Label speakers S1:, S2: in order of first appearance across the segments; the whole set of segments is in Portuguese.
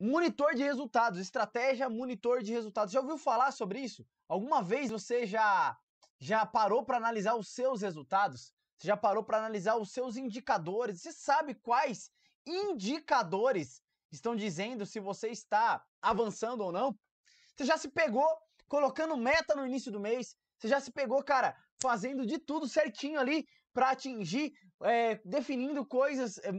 S1: Monitor de resultados, estratégia monitor de resultados. Já ouviu falar sobre isso? Alguma vez você já já parou para analisar os seus resultados? Você já parou para analisar os seus indicadores? Você sabe quais indicadores estão dizendo se você está avançando ou não? Você já se pegou colocando meta no início do mês? Você já se pegou, cara, fazendo de tudo certinho ali para atingir, é, definindo coisas, é,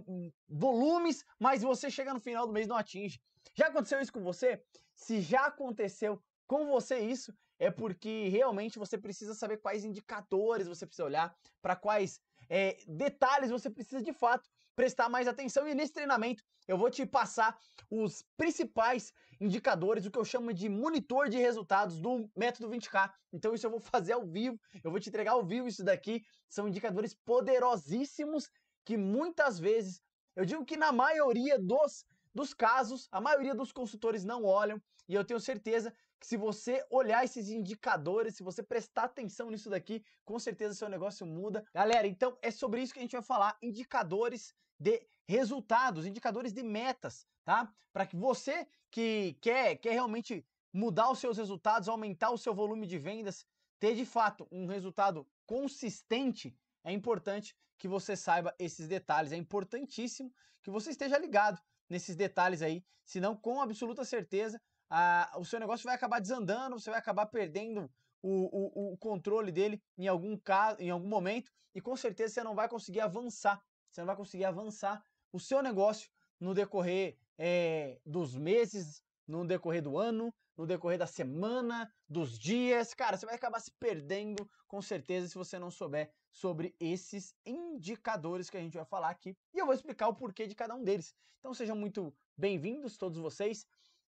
S1: volumes, mas você chega no final do mês e não atinge. Já aconteceu isso com você? Se já aconteceu com você isso, é porque realmente você precisa saber quais indicadores você precisa olhar, para quais é, detalhes você precisa de fato prestar mais atenção. E nesse treinamento eu vou te passar os principais indicadores, o que eu chamo de monitor de resultados do método 20K. Então isso eu vou fazer ao vivo, eu vou te entregar ao vivo isso daqui. São indicadores poderosíssimos que muitas vezes, eu digo que na maioria dos dos casos, a maioria dos consultores não olham, e eu tenho certeza que se você olhar esses indicadores, se você prestar atenção nisso daqui, com certeza seu negócio muda. Galera, então é sobre isso que a gente vai falar, indicadores de resultados, indicadores de metas, tá? Para que você que quer, quer realmente mudar os seus resultados, aumentar o seu volume de vendas, ter de fato um resultado consistente, é importante que você saiba esses detalhes. É importantíssimo que você esteja ligado nesses detalhes aí, senão com absoluta certeza a, o seu negócio vai acabar desandando, você vai acabar perdendo o, o, o, controle dele em algum caso, em algum momento, e com certeza você não vai conseguir avançar você não vai conseguir avançar o seu negócio no decorrer é, dos meses, no decorrer do ano, no decorrer da semana, dos dias. Cara, você vai acabar se perdendo com certeza se você não souber sobre esses indicadores que a gente vai falar aqui. E eu vou explicar o porquê de cada um deles. Então sejam muito bem-vindos todos vocês.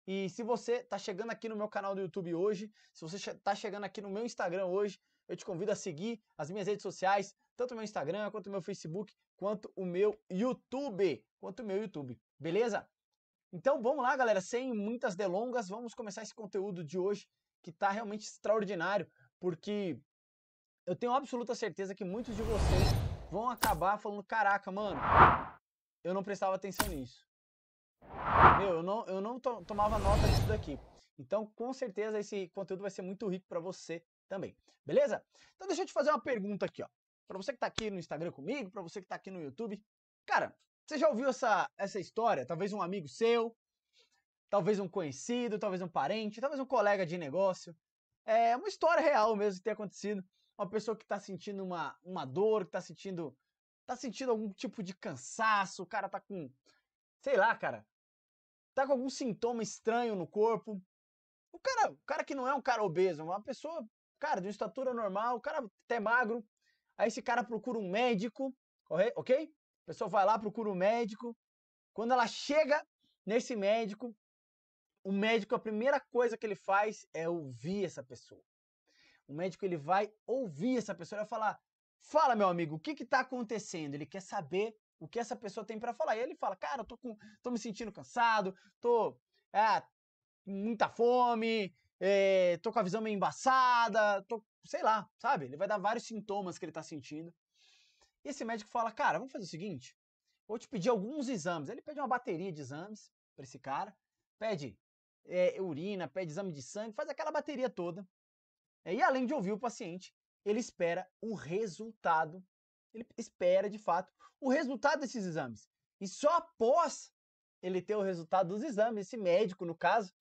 S1: E se você está chegando aqui no meu canal do YouTube hoje, se você está chegando aqui no meu Instagram hoje, eu te convido a seguir as minhas redes sociais, tanto meu Instagram quanto meu Facebook, quanto o meu YouTube, quanto o meu YouTube, beleza? Então vamos lá, galera, sem muitas delongas, vamos começar esse conteúdo de hoje que está realmente extraordinário, porque eu tenho absoluta certeza que muitos de vocês vão acabar falando: caraca, mano, eu não prestava atenção nisso. Meu, eu não, eu não to tomava nota disso daqui. Então, com certeza, esse conteúdo vai ser muito rico para você também. Beleza? Então, deixa eu te fazer uma pergunta aqui, ó para você que está aqui no Instagram comigo, para você que está aqui no YouTube. Cara, você já ouviu essa, essa história? Talvez um amigo seu, talvez um conhecido, talvez um parente, talvez um colega de negócio. É uma história real mesmo que tem acontecido. Uma pessoa que está sentindo uma, uma dor, que está sentindo, tá sentindo algum tipo de cansaço, o cara tá com, sei lá, cara, tá com algum sintoma estranho no corpo. O cara, o cara que não é um cara obeso, é uma pessoa, cara, de uma estatura normal, o cara até magro, Aí esse cara procura um médico, ok? A pessoa vai lá, procura um médico. Quando ela chega nesse médico, o médico, a primeira coisa que ele faz é ouvir essa pessoa. O médico ele vai ouvir essa pessoa, ele vai falar: Fala, meu amigo, o que está acontecendo? Ele quer saber o que essa pessoa tem para falar. E ele fala: Cara, eu tô, com, tô me sentindo cansado, tô é, muita fome, é, tô com a visão meio embaçada, tô sei lá, sabe? Ele vai dar vários sintomas que ele está sentindo. E esse médico fala: Cara, vamos fazer o seguinte, vou te pedir alguns exames. Ele pede uma bateria de exames para esse cara, pede é, urina, pede exame de sangue, faz aquela bateria toda. e além de ouvir o paciente, ele espera o resultado. Ele espera, de fato, o resultado desses exames. E só após ele ter o resultado dos exames, esse médico, no caso,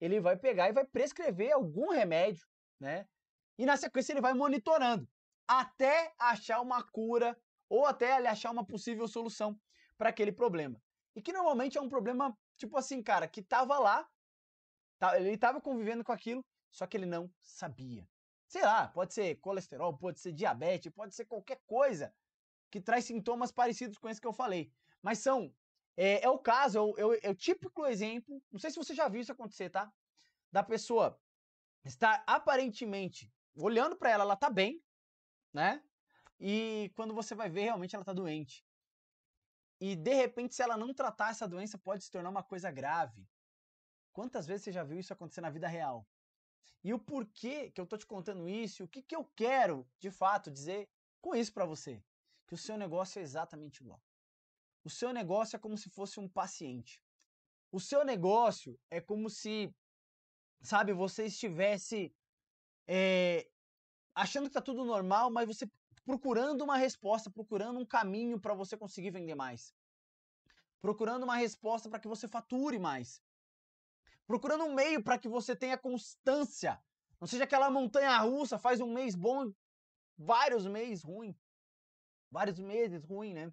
S1: ele vai pegar e vai prescrever algum remédio, né? e na sequência ele vai monitorando até achar uma cura ou até ele achar uma possível solução para aquele problema. E que normalmente é um problema tipo assim, cara, que tava lá, ele tava convivendo com aquilo, só que ele não sabia. Sei lá, pode ser colesterol, pode ser diabetes, pode ser qualquer coisa que traz sintomas parecidos com esse que eu falei. Mas são. É, é o caso, é o, é o é típico exemplo. Não sei se você já viu isso acontecer, tá? Da pessoa estar aparentemente olhando para ela, ela tá bem, né? E quando você vai ver, realmente ela tá doente. E de repente, se ela não tratar essa doença, pode se tornar uma coisa grave. Quantas vezes você já viu isso acontecer na vida real? E o porquê que eu tô te contando isso, o que, que eu quero, de fato, dizer com isso para você? Que o seu negócio é exatamente igual. O seu negócio é como se fosse um paciente. O seu negócio é como se, sabe, você estivesse é, achando que tá tudo normal, mas você procurando uma resposta, procurando um caminho para você conseguir vender mais. Procurando uma resposta para que você fature mais. Procurando um meio para que você tenha constância. Não seja aquela montanha russa, faz um mês bom, vários meses ruim. Vários meses ruim, né?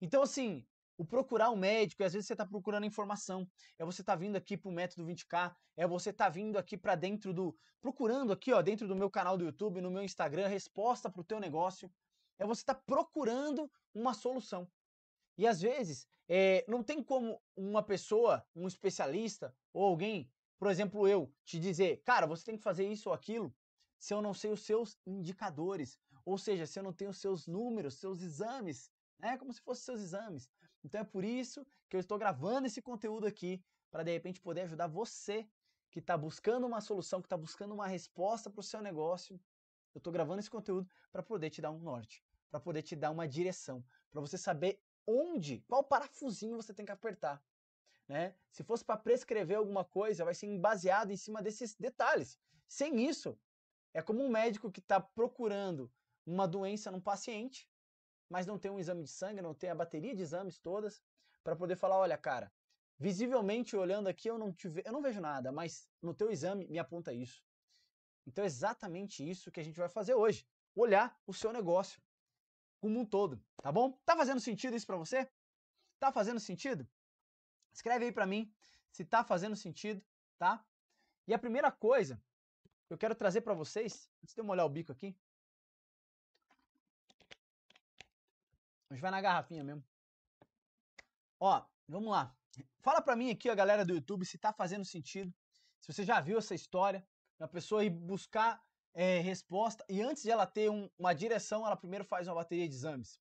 S1: Então, assim, o procurar um médico, e às vezes você está procurando informação, é você tá vindo aqui para o método 20K, é você tá vindo aqui para dentro do, procurando aqui, ó, dentro do meu canal do YouTube, no meu Instagram, resposta para o teu negócio, é você tá procurando uma solução. E às vezes, é, não tem como uma pessoa, um especialista ou alguém, por exemplo, eu, te dizer, cara, você tem que fazer isso ou aquilo, se eu não sei os seus indicadores, ou seja, se eu não tenho os seus números, seus exames, é Como se fossem seus exames. Então é por isso que eu estou gravando esse conteúdo aqui para de repente poder ajudar você que está buscando uma solução, que está buscando uma resposta para o seu negócio. Eu estou gravando esse conteúdo para poder te dar um norte, para poder te dar uma direção, para você saber onde, qual parafusinho você tem que apertar. Né? Se fosse para prescrever alguma coisa, vai ser baseado em cima desses detalhes. Sem isso, é como um médico que está procurando uma doença num paciente mas não tem um exame de sangue, não tem a bateria de exames todas para poder falar, olha, cara, visivelmente olhando aqui eu não tive, eu não vejo nada, mas no teu exame me aponta isso. Então é exatamente isso que a gente vai fazer hoje, olhar o seu negócio como um todo, tá bom? Tá fazendo sentido isso para você? Tá fazendo sentido? Escreve aí para mim se tá fazendo sentido, tá? E a primeira coisa que eu quero trazer para vocês, antes de eu molhar o bico aqui, gente vai na garrafinha mesmo. Ó, vamos lá. Fala pra mim aqui, a galera do YouTube, se tá fazendo sentido. Se você já viu essa história, uma pessoa ir buscar é, resposta e antes de ela ter um, uma direção, ela primeiro faz uma bateria de exames.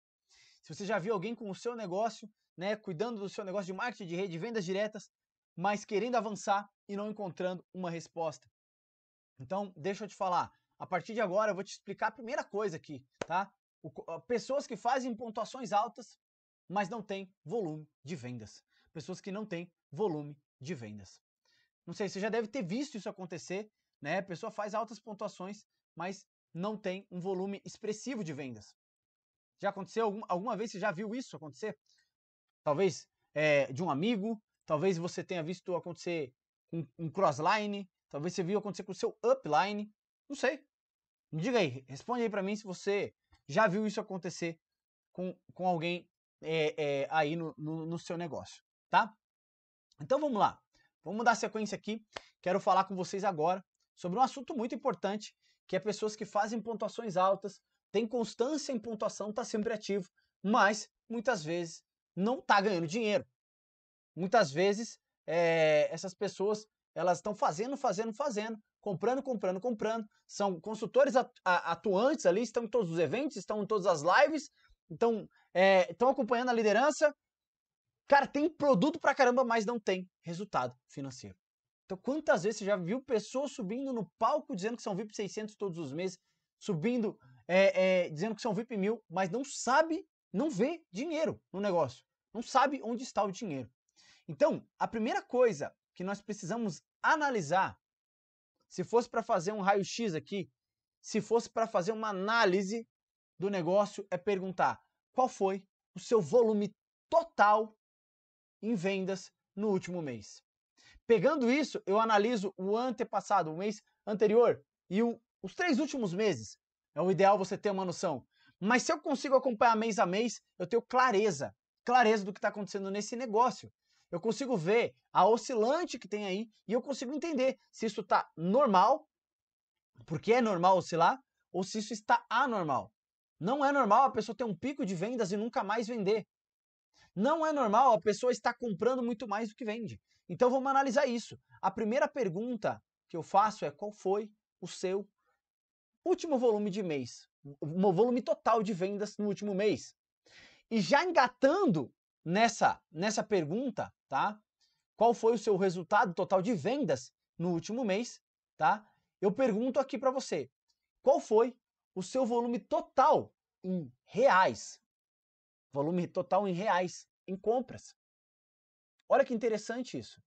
S1: Se você já viu alguém com o seu negócio, né, cuidando do seu negócio de marketing de rede, vendas diretas, mas querendo avançar e não encontrando uma resposta. Então, deixa eu te falar. A partir de agora, eu vou te explicar a primeira coisa aqui, tá? Ah, pessoas que fazem pontuações altas, mas não têm volume de vendas. Pessoas que não têm volume de vendas. Não sei, você já deve ter visto isso acontecer, né? A pessoa faz altas pontuações, mas não tem um volume expressivo de vendas. Já aconteceu alguma vez? Você já viu isso acontecer? Talvez é, de um amigo, talvez você tenha visto acontecer um, um crossline, talvez você viu acontecer com o seu upline, não sei. Me diga aí, responde aí para mim se você já viu isso acontecer com, com alguém é, é, aí no, no, no seu negócio, tá? Então vamos lá, vamos dar sequência aqui. Quero falar com vocês agora sobre um assunto muito importante, que é pessoas que fazem pontuações altas, têm constância em pontuação, está sempre ativo, mas muitas vezes não está ganhando dinheiro. Muitas vezes é, essas pessoas elas estão fazendo, fazendo, fazendo, comprando, comprando, comprando. São consultores atuantes ali, estão em todos os eventos, estão em todas as lives, então é, estão acompanhando a liderança. Cara, tem produto pra caramba, mas não tem resultado financeiro. Então, quantas vezes você já viu pessoas subindo no palco dizendo que são VIP 600 todos os meses, subindo, é, é, dizendo que são VIP 1000, mas não sabe, não vê dinheiro no negócio, não sabe onde está o dinheiro. Então, a primeira coisa que nós precisamos analisar se fosse para fazer um raio-x aqui, se fosse para fazer uma análise do negócio, é perguntar qual foi o seu volume total em vendas no último mês. Pegando isso, eu analiso o antepassado, o mês anterior e o, os três últimos meses. É o ideal você ter uma noção. Mas se eu consigo acompanhar mês a mês, eu tenho clareza, clareza do que está acontecendo nesse negócio eu consigo ver a oscilante que tem aí e eu consigo entender se isso está normal, porque é normal oscilar, ou se isso está anormal. Não é normal a pessoa ter um pico de vendas e nunca mais vender. Não é normal a pessoa estar comprando muito mais do que vende. Então vamos analisar isso. A primeira pergunta que eu faço é qual foi o seu último volume de mês, o volume total de vendas no último mês. E já engatando nessa, nessa pergunta, tá? Qual foi o seu resultado total de vendas no último mês, tá? Eu pergunto aqui para você, qual foi o seu volume total em reais? Volume total em reais em compras. Olha que interessante isso.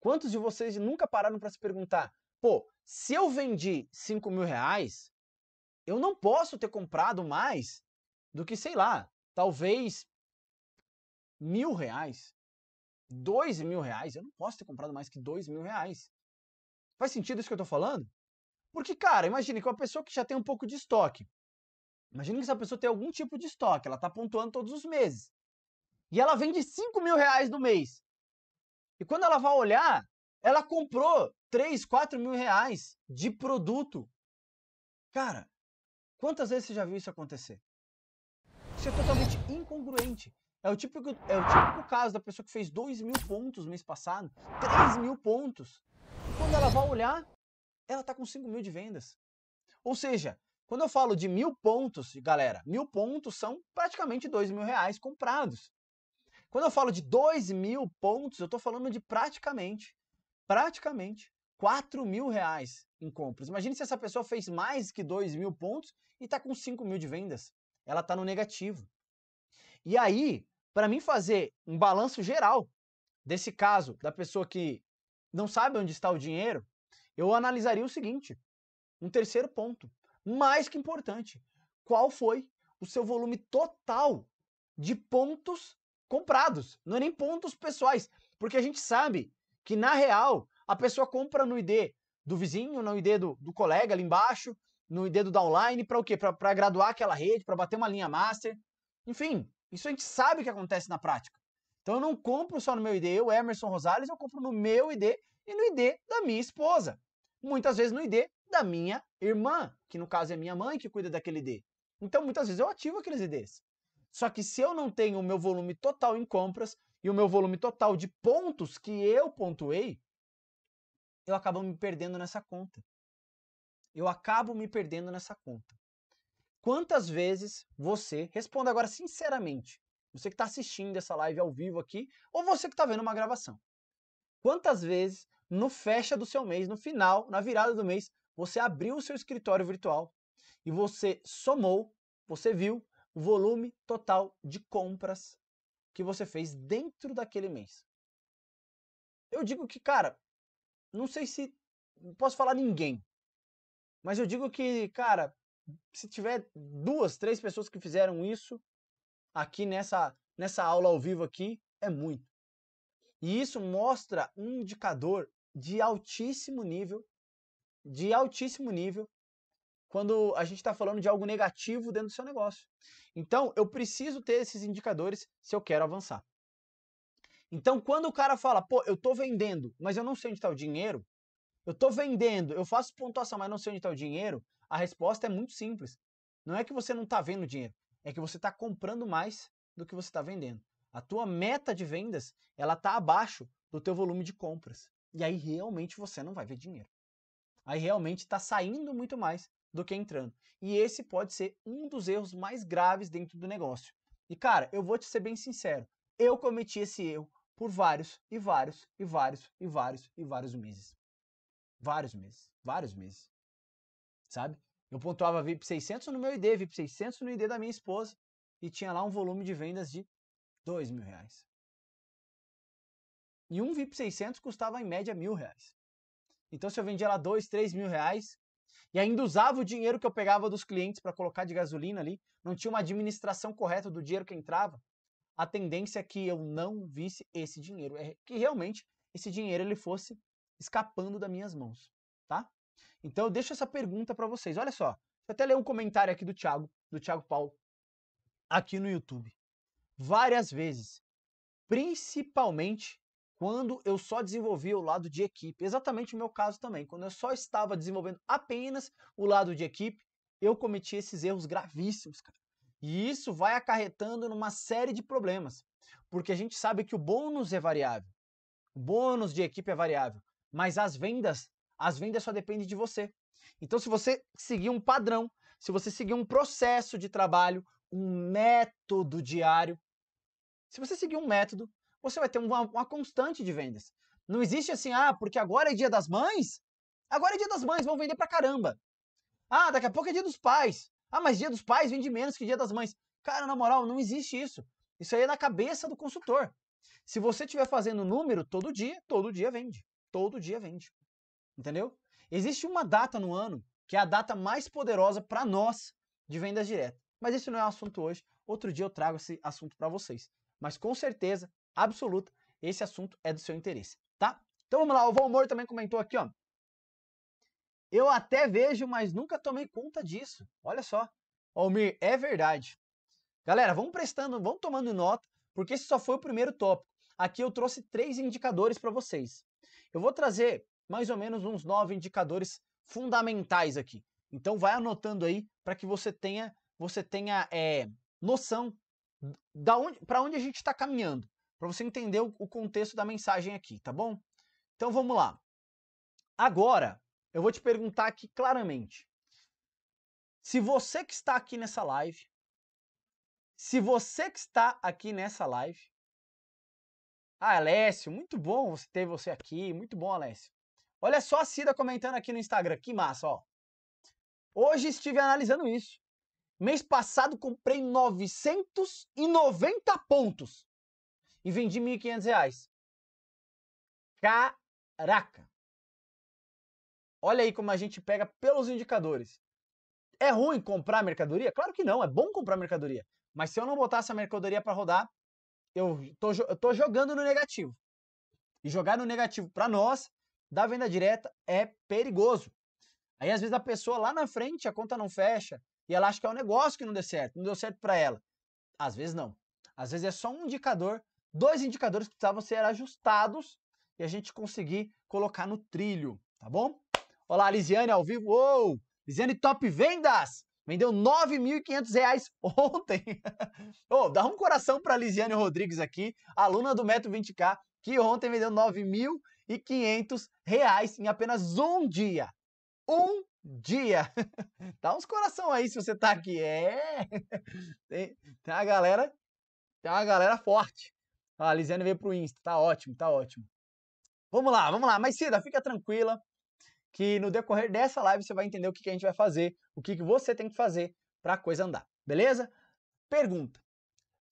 S1: Quantos de vocês nunca pararam para se perguntar, pô, se eu vendi 5 mil reais, eu não posso ter comprado mais do que, sei lá, talvez mil reais, dois mil reais, eu não posso ter comprado mais que dois mil reais. Faz sentido isso que eu estou falando? Porque, cara, imagine que uma pessoa que já tem um pouco de estoque. Imagine que essa pessoa tem algum tipo de estoque, ela está pontuando todos os meses. E ela vende cinco mil reais no mês. E quando ela vai olhar, ela comprou três, quatro mil reais de produto. Cara, quantas vezes você já viu isso acontecer? Isso é totalmente incongruente. É o, típico, é o típico caso da pessoa que fez 2 mil pontos no mês passado, 3 mil pontos. quando ela vai olhar, ela está com 5 mil de vendas. Ou seja, quando eu falo de mil pontos, galera, mil pontos são praticamente 2 mil reais comprados. Quando eu falo de 2 mil pontos, eu estou falando de praticamente, praticamente 4 mil reais em compras. Imagine se essa pessoa fez mais que 2 mil pontos e está com 5 mil de vendas. Ela está no negativo. E aí, para mim fazer um balanço geral desse caso da pessoa que não sabe onde está o dinheiro, eu analisaria o seguinte: um terceiro ponto, mais que importante, qual foi o seu volume total de pontos comprados? Não é nem pontos pessoais, porque a gente sabe que na real a pessoa compra no ID do vizinho, no ID do, do colega ali embaixo, no ID do online para o quê? Para graduar aquela rede, para bater uma linha master. Enfim, isso a gente sabe que acontece na prática. Então eu não compro só no meu ID, o Emerson Rosales, eu compro no meu ID e no ID da minha esposa. Muitas vezes no ID da minha irmã, que no caso é minha mãe que cuida daquele ID. Então muitas vezes eu ativo aqueles IDs. Só que se eu não tenho o meu volume total em compras e o meu volume total de pontos que eu pontuei, eu acabo me perdendo nessa conta. Eu acabo me perdendo nessa conta. Quantas vezes você, responda agora sinceramente, você que está assistindo essa live ao vivo aqui, ou você que está vendo uma gravação, quantas vezes no fecha do seu mês, no final, na virada do mês, você abriu o seu escritório virtual e você somou, você viu o volume total de compras que você fez dentro daquele mês. Eu digo que, cara, não sei se não posso falar ninguém, mas eu digo que, cara, se tiver duas, três pessoas que fizeram isso aqui nessa, nessa aula ao vivo aqui, é muito. E isso mostra um indicador de altíssimo nível, de altíssimo nível, quando a gente está falando de algo negativo dentro do seu negócio. Então, eu preciso ter esses indicadores se eu quero avançar. Então, quando o cara fala, pô, eu estou vendendo, mas eu não sei onde está o dinheiro, eu estou vendendo, eu faço pontuação, mas não sei onde está o dinheiro, a resposta é muito simples. Não é que você não está vendo dinheiro, é que você está comprando mais do que você está vendendo. A tua meta de vendas, ela está abaixo do teu volume de compras. E aí realmente você não vai ver dinheiro. Aí realmente está saindo muito mais do que entrando. E esse pode ser um dos erros mais graves dentro do negócio. E cara, eu vou te ser bem sincero, eu cometi esse erro por vários e vários e vários e vários e vários meses. Vários meses, vários meses sabe? Eu pontuava VIP 600 no meu ID, VIP 600 no ID da minha esposa e tinha lá um volume de vendas de 2 mil reais. E um VIP 600 custava em média mil reais. Então se eu vendia lá 2, 3 mil reais e ainda usava o dinheiro que eu pegava dos clientes para colocar de gasolina ali, não tinha uma administração correta do dinheiro que entrava, a tendência é que eu não visse esse dinheiro, é que realmente esse dinheiro ele fosse escapando das minhas mãos, tá? Então eu deixo essa pergunta para vocês. Olha só, deixa eu até ler um comentário aqui do Thiago, do Thiago Paulo, aqui no YouTube. Várias vezes, principalmente quando eu só desenvolvia o lado de equipe. Exatamente o meu caso também. Quando eu só estava desenvolvendo apenas o lado de equipe, eu cometi esses erros gravíssimos, cara. E isso vai acarretando numa série de problemas. Porque a gente sabe que o bônus é variável. O bônus de equipe é variável. Mas as vendas as vendas só dependem de você. Então, se você seguir um padrão, se você seguir um processo de trabalho, um método diário, se você seguir um método, você vai ter uma, uma constante de vendas. Não existe assim, ah, porque agora é dia das mães, agora é dia das mães, vão vender pra caramba. Ah, daqui a pouco é dia dos pais. Ah, mas dia dos pais vende menos que dia das mães. Cara, na moral, não existe isso. Isso aí é na cabeça do consultor. Se você estiver fazendo número todo dia, todo dia vende. Todo dia vende. Entendeu? Existe uma data no ano que é a data mais poderosa para nós de vendas diretas. Mas esse não é o assunto hoje. Outro dia eu trago esse assunto para vocês. Mas com certeza absoluta, esse assunto é do seu interesse, tá? Então vamos lá, o Valmor também comentou aqui, ó. Eu até vejo, mas nunca tomei conta disso. Olha só. Almir, é verdade. Galera, vamos prestando, vamos tomando nota, porque esse só foi o primeiro tópico. Aqui eu trouxe três indicadores para vocês. Eu vou trazer mais ou menos uns nove indicadores fundamentais aqui. Então vai anotando aí para que você tenha você tenha é, noção da onde para onde a gente está caminhando, para você entender o, o contexto da mensagem aqui, tá bom? Então vamos lá. Agora eu vou te perguntar aqui claramente. Se você que está aqui nessa live, se você que está aqui nessa live, ah, Alessio, muito bom ter você aqui, muito bom, Alessio. Olha só a Cida comentando aqui no Instagram. Que massa, ó. Hoje estive analisando isso. Mês passado comprei 990 pontos e vendi 1.500 reais. Caraca! Olha aí como a gente pega pelos indicadores. É ruim comprar mercadoria? Claro que não, é bom comprar mercadoria. Mas se eu não botar essa mercadoria para rodar, eu tô, eu tô jogando no negativo. E jogar no negativo para nós da venda direta é perigoso. Aí às vezes a pessoa lá na frente a conta não fecha e ela acha que é um negócio que não deu certo, não deu certo para ela. Às vezes não. Às vezes é só um indicador, dois indicadores que precisavam ser ajustados e a gente conseguir colocar no trilho, tá bom? Olá, Lisiane ao vivo. Uou! Lisiane Top Vendas! Vendeu R$ 9.500 ontem. oh, dá um coração para Lisiane Rodrigues aqui, aluna do Método 20K, que ontem vendeu R$ e 500 reais em apenas um dia. Um dia. Dá uns coração aí se você tá aqui. É. Tem, tem uma galera, tem uma galera forte. Ah, a Lisiane veio pro Insta, tá ótimo, tá ótimo. Vamos lá, vamos lá. Mas Cida, fica tranquila que no decorrer dessa live você vai entender o que, que a gente vai fazer, o que, que você tem que fazer para a coisa andar, beleza? Pergunta: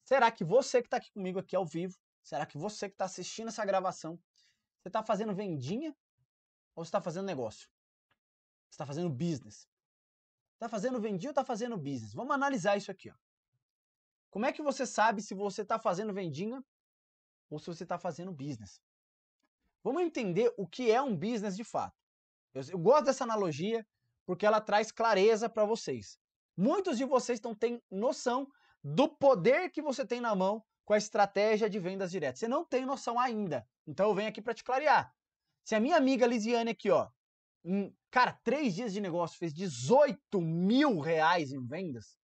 S1: será que você que está aqui comigo aqui ao vivo, será que você que está assistindo essa gravação, você está fazendo vendinha ou você está fazendo negócio? Você está fazendo business. Está fazendo vendinha ou está fazendo business? Vamos analisar isso aqui. Ó. Como é que você sabe se você está fazendo vendinha ou se você está fazendo business? Vamos entender o que é um business de fato. Eu, eu gosto dessa analogia porque ela traz clareza para vocês. Muitos de vocês não têm noção do poder que você tem na mão com a estratégia de vendas diretas. Você não tem noção ainda. Então eu venho aqui para te clarear. Se a minha amiga Lisiane aqui, ó, em, cara, três dias de negócio fez 18 mil reais em vendas,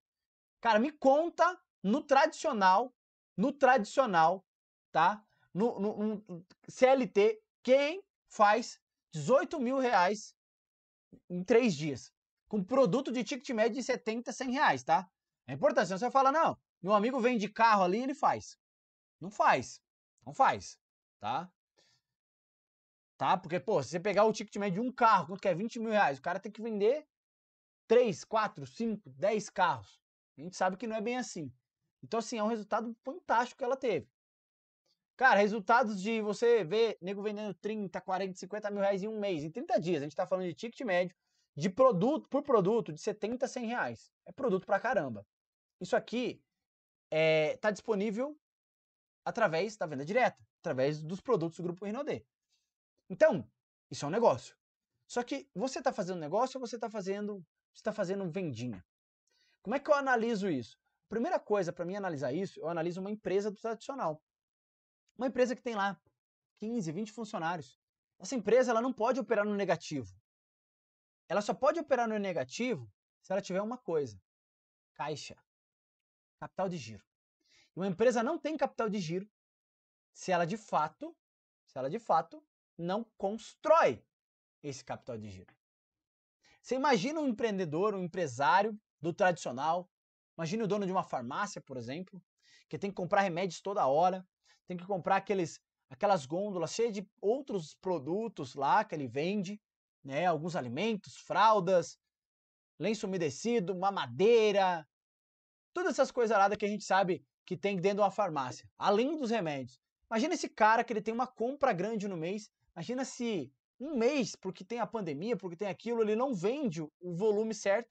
S1: cara, me conta no tradicional, no tradicional, tá? No, no, no CLT, quem faz 18 mil reais em três dias? Com produto de ticket médio de 70, 100 reais, tá? É importante, senão você fala, não, meu amigo vem de carro ali, ele faz. Não faz. Não faz, tá? Tá? Porque, pô, se você pegar o ticket médio de um carro, quanto que é 20 mil reais, o cara tem que vender 3, 4, 5, 10 carros. A gente sabe que não é bem assim. Então, assim, é um resultado fantástico que ela teve. Cara, resultados de você ver nego vendendo 30, 40, 50 mil reais em um mês, em 30 dias. A gente tá falando de ticket médio, de produto por produto, de 70 100 reais. É produto pra caramba. Isso aqui está eh, disponível através da venda direta, através dos produtos do Grupo Renaudet. Então, isso é um negócio. Só que você está fazendo negócio ou você está fazendo, está fazendo vendinha? Como é que eu analiso isso? Primeira coisa para mim analisar isso, eu analiso uma empresa do tradicional. Uma empresa que tem lá 15, 20 funcionários. Essa empresa ela não pode operar no negativo. Ela só pode operar no negativo se ela tiver uma coisa: caixa capital de giro. E uma empresa não tem capital de giro se ela de fato, se ela de fato não constrói esse capital de giro. Você imagina um empreendedor, um empresário do tradicional, imagine o dono de uma farmácia, por exemplo, que tem que comprar remédios toda hora, tem que comprar aqueles aquelas gôndolas cheias de outros produtos lá que ele vende, né, alguns alimentos, fraldas, lenço umedecido, mamadeira, Todas essas coisas lá que a gente sabe que tem dentro de uma farmácia, além dos remédios. Imagina esse cara que ele tem uma compra grande no mês. Imagina se um mês, porque tem a pandemia, porque tem aquilo, ele não vende o volume certo.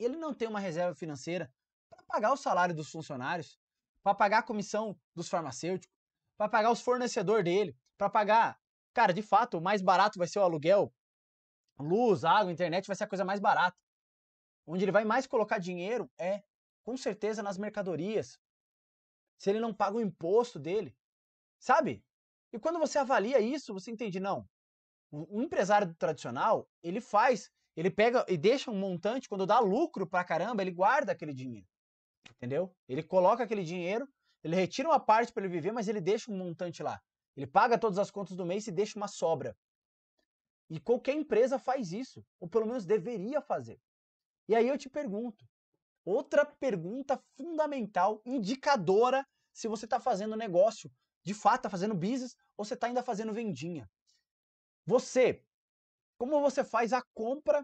S1: E ele não tem uma reserva financeira para pagar o salário dos funcionários, para pagar a comissão dos farmacêuticos, para pagar os fornecedores dele, para pagar. Cara, de fato, o mais barato vai ser o aluguel. Luz, água, internet vai ser a coisa mais barata. Onde ele vai mais colocar dinheiro é com certeza nas mercadorias. Se ele não paga o imposto dele, sabe? E quando você avalia isso, você entende, não. O empresário tradicional, ele faz, ele pega e deixa um montante, quando dá lucro pra caramba, ele guarda aquele dinheiro. Entendeu? Ele coloca aquele dinheiro, ele retira uma parte para ele viver, mas ele deixa um montante lá. Ele paga todas as contas do mês e deixa uma sobra. E qualquer empresa faz isso, ou pelo menos deveria fazer. E aí eu te pergunto, Outra pergunta fundamental, indicadora, se você está fazendo negócio, de fato está fazendo business ou você está ainda fazendo vendinha. Você, como você faz a compra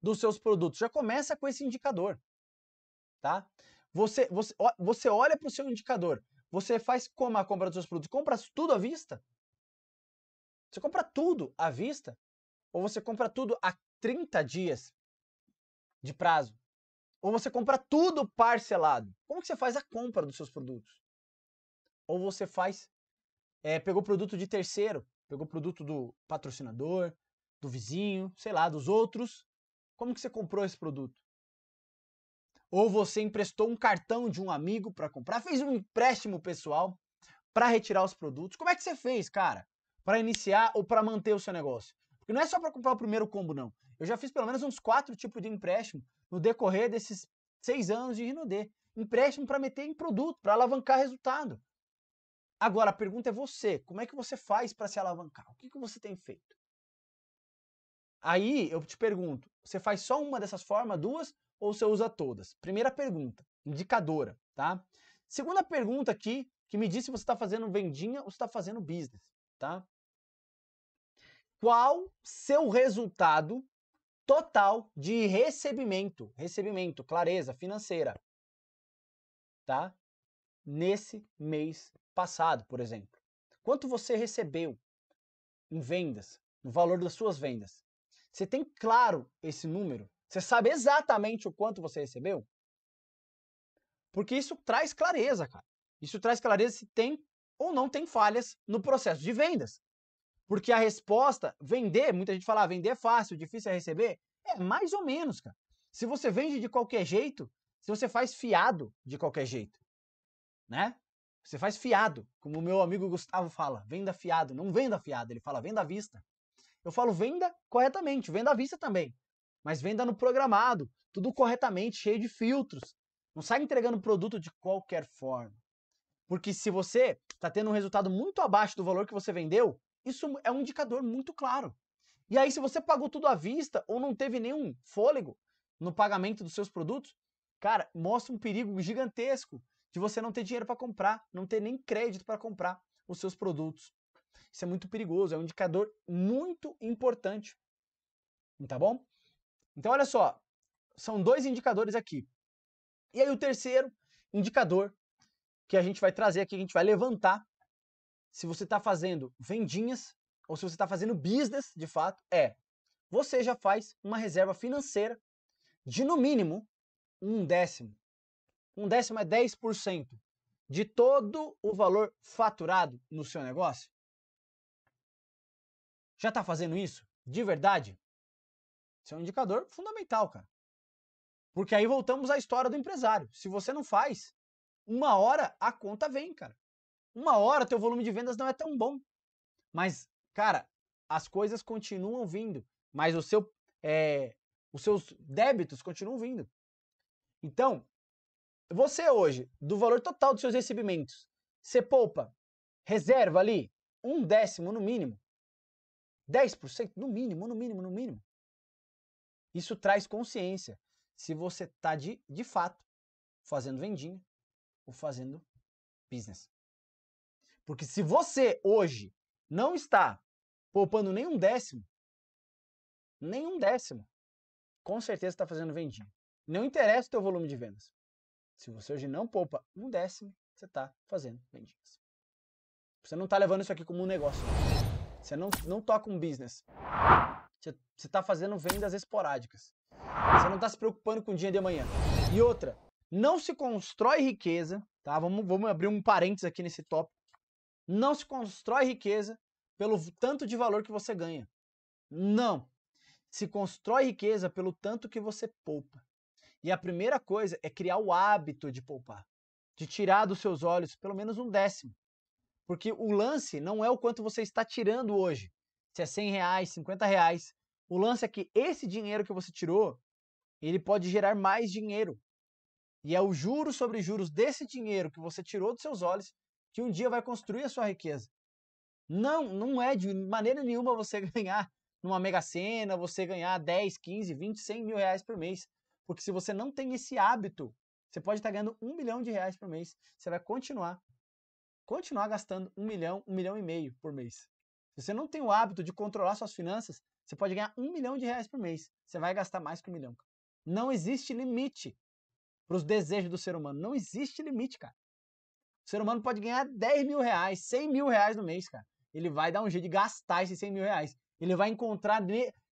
S1: dos seus produtos? Já começa com esse indicador, tá? Você, você, você olha para o seu indicador. Você faz como a compra dos seus produtos? Compra tudo à vista? Você compra tudo à vista? Ou você compra tudo a 30 dias de prazo? Ou você compra tudo parcelado. Como que você faz a compra dos seus produtos? Ou você faz, é, pegou produto de terceiro, pegou produto do patrocinador, do vizinho, sei lá, dos outros. Como que você comprou esse produto? Ou você emprestou um cartão de um amigo para comprar, fez um empréstimo pessoal para retirar os produtos. Como é que você fez, cara? Para iniciar ou para manter o seu negócio? não é só para comprar o primeiro combo, não. Eu já fiz pelo menos uns quatro tipos de empréstimo no decorrer desses seis anos de D. Empréstimo para meter em produto, para alavancar resultado. Agora, a pergunta é você. Como é que você faz para se alavancar? O que, que você tem feito? Aí eu te pergunto, você faz só uma dessas formas, duas, ou você usa todas? Primeira pergunta, indicadora, tá? Segunda pergunta aqui, que me diz se você está fazendo vendinha ou está fazendo business, tá? qual seu resultado total de recebimento, recebimento, clareza financeira, tá? Nesse mês passado, por exemplo. Quanto você recebeu em vendas, no valor das suas vendas? Você tem claro esse número? Você sabe exatamente o quanto você recebeu? Porque isso traz clareza, cara. Isso traz clareza se tem ou não tem falhas no processo de vendas. Porque a resposta, vender, muita gente fala, ah, vender é fácil, difícil é receber. É mais ou menos, cara. Se você vende de qualquer jeito, se você faz fiado de qualquer jeito, né? Você faz fiado, como o meu amigo Gustavo fala, venda fiado, não venda fiado, ele fala venda à vista. Eu falo venda corretamente, venda à vista também, mas venda no programado, tudo corretamente, cheio de filtros. Não sai entregando produto de qualquer forma. Porque se você está tendo um resultado muito abaixo do valor que você vendeu, isso é um indicador muito claro. E aí, se você pagou tudo à vista ou não teve nenhum fôlego no pagamento dos seus produtos, cara, mostra um perigo gigantesco de você não ter dinheiro para comprar, não ter nem crédito para comprar os seus produtos. Isso é muito perigoso, é um indicador muito importante. Tá bom? Então, olha só, são dois indicadores aqui. E aí, o terceiro indicador que a gente vai trazer aqui, que a gente vai levantar, se você está fazendo vendinhas ou se você está fazendo business de fato, é você já faz uma reserva financeira de no mínimo um décimo. Um décimo é 10% de todo o valor faturado no seu negócio. Já está fazendo isso? De verdade? Isso é um indicador fundamental, cara. Porque aí voltamos à história do empresário. Se você não faz, uma hora a conta vem, cara. Uma hora teu volume de vendas não é tão bom. Mas, cara, as coisas continuam vindo, mas o seu, é, os seus débitos continuam vindo. Então, você hoje, do valor total dos seus recebimentos, você poupa, reserva ali um décimo no mínimo, 10% no mínimo, no mínimo, no mínimo. Isso traz consciência se você está de, de fato fazendo vendinha ou fazendo business. Porque se você hoje não está poupando nem um décimo, nem um décimo, com certeza está fazendo vendinha. Não interessa o teu volume de vendas. Se você hoje não poupa um décimo, você está fazendo vendinhas. Você não está levando isso aqui como um negócio. Você não, não toca um business. Você está fazendo vendas esporádicas. Você não está se preocupando com o dia de amanhã. E outra, não se constrói riqueza, tá? Vamos, vamos abrir um parênteses aqui nesse tópico. Não se constrói riqueza pelo tanto de valor que você ganha. Não. Se constrói riqueza pelo tanto que você poupa. E a primeira coisa é criar o hábito de poupar, de tirar dos seus olhos pelo menos um décimo. Porque o lance não é o quanto você está tirando hoje, se é 100 reais, 50 reais. O lance é que esse dinheiro que você tirou, ele pode gerar mais dinheiro. E é o juros sobre juros desse dinheiro que você tirou dos seus olhos que um dia vai construir a sua riqueza. Não, não é de maneira nenhuma você ganhar numa mega sena, você ganhar 10, 15, 20, 100 mil reais por mês. Porque se você não tem esse hábito, você pode estar ganhando um milhão de reais por mês. Você vai continuar, continuar gastando um milhão, um milhão e meio por mês. Se você não tem o hábito de controlar suas finanças, você pode ganhar um milhão de reais por mês. Você vai gastar mais que um milhão. Não existe limite para os desejos do ser humano. Não existe limite, cara. O ser humano pode ganhar 10 mil reais, 100 mil reais no mês, cara. Ele vai dar um jeito de gastar esses 100 mil reais. Ele vai encontrar,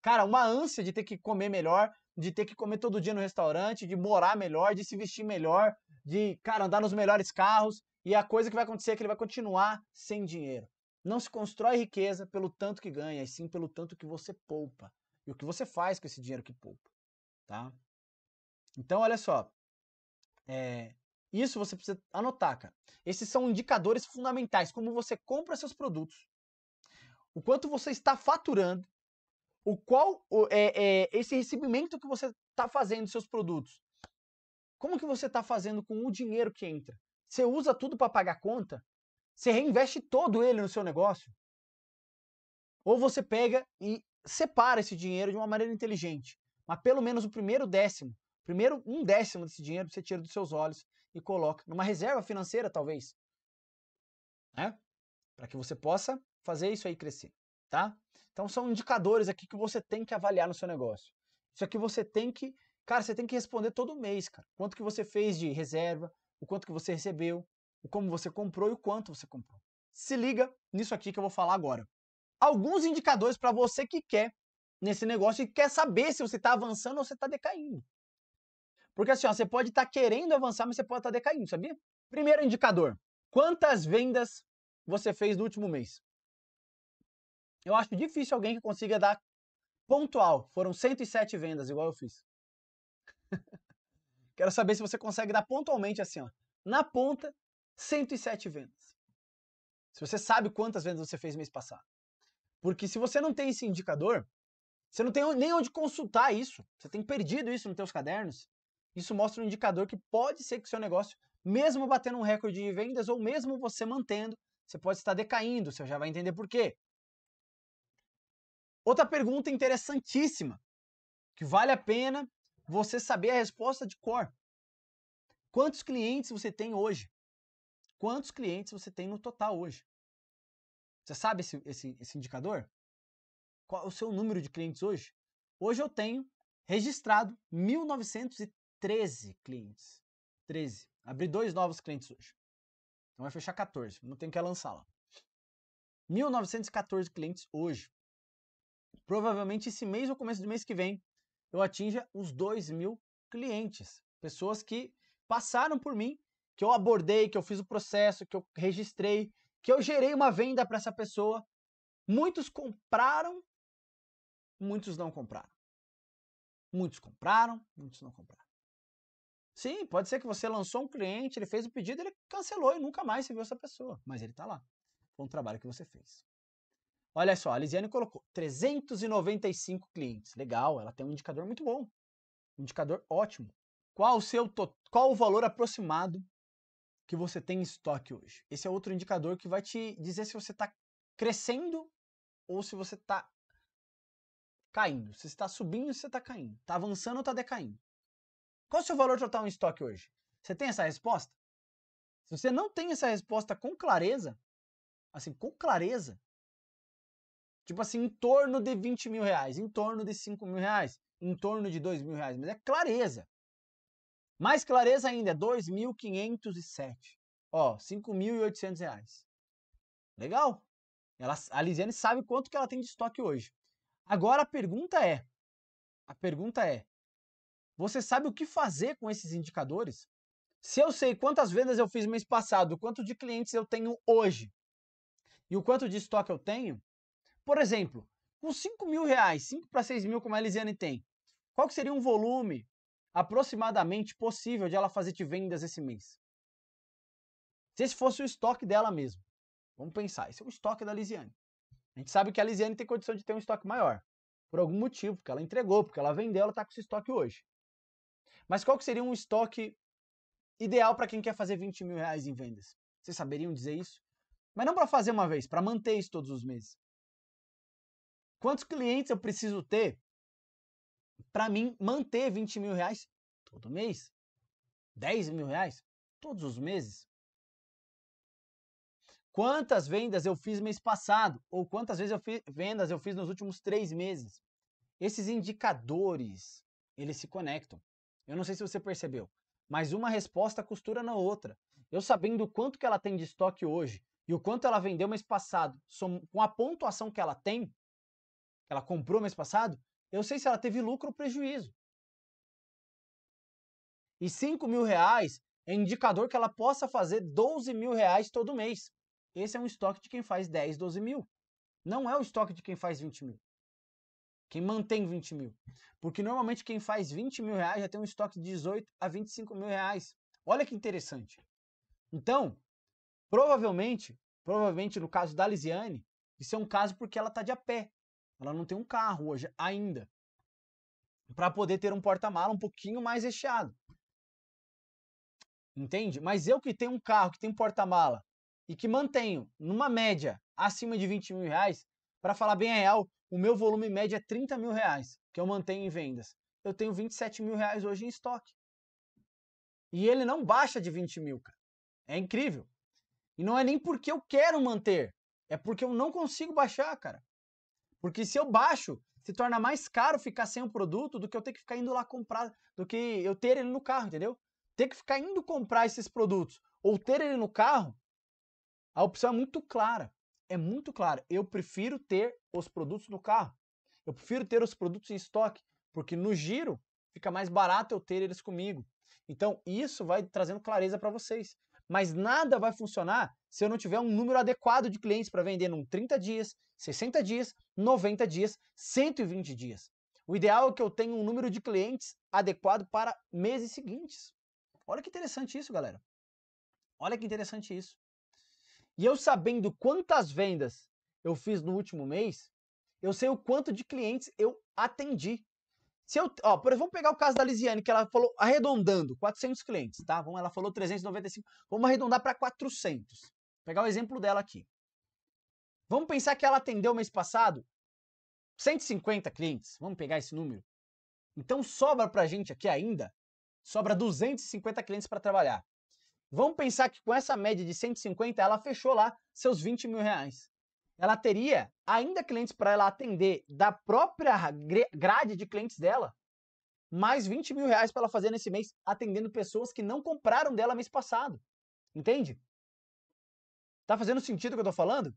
S1: cara, uma ânsia de ter que comer melhor, de ter que comer todo dia no restaurante, de morar melhor, de se vestir melhor, de, cara, andar nos melhores carros. E a coisa que vai acontecer é que ele vai continuar sem dinheiro. Não se constrói riqueza pelo tanto que ganha, e sim pelo tanto que você poupa. E o que você faz com esse dinheiro que poupa, tá? Então, olha só. É, isso você precisa anotar, cara. Esses são indicadores fundamentais, como você compra seus produtos, o quanto você está faturando, o qual é, é esse recebimento que você está fazendo dos seus produtos. Como que você está fazendo com o dinheiro que entra? Você usa tudo para pagar conta? Você reinveste todo ele no seu negócio? Ou você pega e separa esse dinheiro de uma maneira inteligente? Mas pelo menos o primeiro décimo, primeiro um décimo desse dinheiro você tira dos seus olhos e coloca numa reserva financeira, talvez, né? Para que você possa fazer isso aí crescer, tá? Então são indicadores aqui que você tem que avaliar no seu negócio. Isso aqui você tem que, cara, você tem que responder todo mês, cara. Quanto que você fez de reserva, o quanto que você recebeu, o como você comprou e o quanto você comprou. Se liga nisso aqui que eu vou falar agora. Alguns indicadores para você que quer nesse negócio e quer saber se você está avançando ou se está decaindo. Porque assim, ó, você pode estar tá querendo avançar, mas você pode estar tá decaindo, sabia? Primeiro indicador: quantas vendas você fez no último mês? Eu acho difícil alguém que consiga dar pontual. Foram 107 vendas, igual eu fiz. Quero saber se você consegue dar pontualmente assim, ó. Na ponta, 107 vendas. Se você sabe quantas vendas você fez mês passado. Porque se você não tem esse indicador, você não tem nem onde consultar isso. Você tem perdido isso nos seus cadernos. Isso mostra um indicador que pode ser que seu negócio, mesmo batendo um recorde de vendas ou mesmo você mantendo, você pode estar decaindo, você já vai entender por quê. Outra pergunta interessantíssima, que vale a pena você saber a resposta de cor. Quantos clientes você tem hoje? Quantos clientes você tem no total hoje? Você sabe esse, esse, esse indicador? Qual é o seu número de clientes hoje? Hoje eu tenho registrado 1.930 13 clientes. 13. Abri dois novos clientes hoje. Então vai fechar 14. Não tem que lançar lá. 1914 clientes hoje. Provavelmente esse mês ou começo do mês que vem eu atinja os 2 mil clientes. Pessoas que passaram por mim, que eu abordei, que eu fiz o processo, que eu registrei, que eu gerei uma venda para essa pessoa. Muitos compraram, muitos não compraram. Muitos compraram, muitos não compraram. Sim, pode ser que você lançou um cliente, ele fez o pedido, ele cancelou e nunca mais se viu essa pessoa, mas ele está lá. Foi um trabalho que você fez. Olha só, a Lisiane colocou 395 clientes. Legal, ela tem um indicador muito bom. Um indicador ótimo. Qual o seu qual o valor aproximado que você tem em estoque hoje? Esse é outro indicador que vai te dizer se você está crescendo ou se você está caindo. Se está subindo, ou se está caindo. Está avançando ou está decaindo. Qual é o seu valor total em estoque hoje? Você tem essa resposta? Se você não tem essa resposta com clareza, assim, com clareza, tipo assim, em torno de 20 mil reais, em torno de 5 mil reais, em torno de 2 mil reais, mas é clareza. Mais clareza ainda, é 2.507. Ó, 5.800 reais. Legal. Ela, a Lisiane sabe quanto que ela tem de estoque hoje. Agora a pergunta é, a pergunta é, você sabe o que fazer com esses indicadores? Se eu sei quantas vendas eu fiz mês passado, quanto de clientes eu tenho hoje e o quanto de estoque eu tenho, por exemplo, com 5 mil reais, 5 para 6 mil como a Elisiane tem, qual seria um volume aproximadamente possível de ela fazer de vendas esse mês? Se esse fosse o estoque dela mesmo. Vamos pensar, esse é o estoque da Lisiane. A gente sabe que a Lisiane tem condição de ter um estoque maior. Por algum motivo, porque ela entregou, porque ela vendeu, ela está com esse estoque hoje. Mas qual que seria um estoque ideal para quem quer fazer 20 mil reais em vendas? Vocês saberiam dizer isso? Mas não para fazer uma vez, para manter isso todos os meses. Quantos clientes eu preciso ter para mim manter 20 mil reais todo mês? 10 mil reais todos os meses? Quantas vendas eu fiz mês passado? Ou quantas vezes eu fiz, vendas eu fiz nos últimos três meses? Esses indicadores, eles se conectam. Eu não sei se você percebeu, mas uma resposta costura na outra. Eu sabendo o quanto que ela tem de estoque hoje e o quanto ela vendeu mês passado, com a pontuação que ela tem, que ela comprou mês passado, eu sei se ela teve lucro ou prejuízo. E 5 mil reais é indicador que ela possa fazer 12 mil reais todo mês. Esse é um estoque de quem faz 10, 12 mil. Não é o estoque de quem faz 20 mil. Quem mantém 20 mil. Porque normalmente quem faz 20 mil reais já tem um estoque de 18 a 25 mil reais. Olha que interessante. Então, provavelmente, provavelmente no caso da Lisiane, isso é um caso porque ela está de a pé. Ela não tem um carro hoje ainda. Para poder ter um porta-mala um pouquinho mais recheado. Entende? Mas eu que tenho um carro, que tem um porta-mala e que mantenho numa média acima de 20 mil reais, para falar bem a real, o meu volume médio é 30 mil reais, que eu mantenho em vendas. Eu tenho 27 mil reais hoje em estoque. E ele não baixa de 20 mil, cara. É incrível. E não é nem porque eu quero manter, é porque eu não consigo baixar, cara. Porque se eu baixo, se torna mais caro ficar sem o produto do que eu ter que ficar indo lá comprar, do que eu ter ele no carro, entendeu? Ter que ficar indo comprar esses produtos ou ter ele no carro, a opção é muito clara é muito claro. Eu prefiro ter os produtos no carro. Eu prefiro ter os produtos em estoque, porque no giro fica mais barato eu ter eles comigo. Então, isso vai trazendo clareza para vocês. Mas nada vai funcionar se eu não tiver um número adequado de clientes para vender num 30 dias, 60 dias, 90 dias, 120 dias. O ideal é que eu tenha um número de clientes adequado para meses seguintes. Olha que interessante isso, galera. Olha que interessante isso. E eu sabendo quantas vendas eu fiz no último mês, eu sei o quanto de clientes eu atendi. Se eu, ó, por exemplo, vamos pegar o caso da Lisiane, que ela falou arredondando 400 clientes, tá? Vamos, ela falou 395, vamos arredondar para 400. Vou pegar o exemplo dela aqui. Vamos pensar que ela atendeu mês passado 150 clientes, vamos pegar esse número. Então sobra pra gente aqui ainda, sobra 250 clientes para trabalhar. Vamos pensar que com essa média de 150, ela fechou lá seus 20 mil reais. Ela teria ainda clientes para ela atender da própria grade de clientes dela, mais 20 mil reais para ela fazer nesse mês, atendendo pessoas que não compraram dela mês passado. Entende? Tá fazendo sentido o que eu tô falando?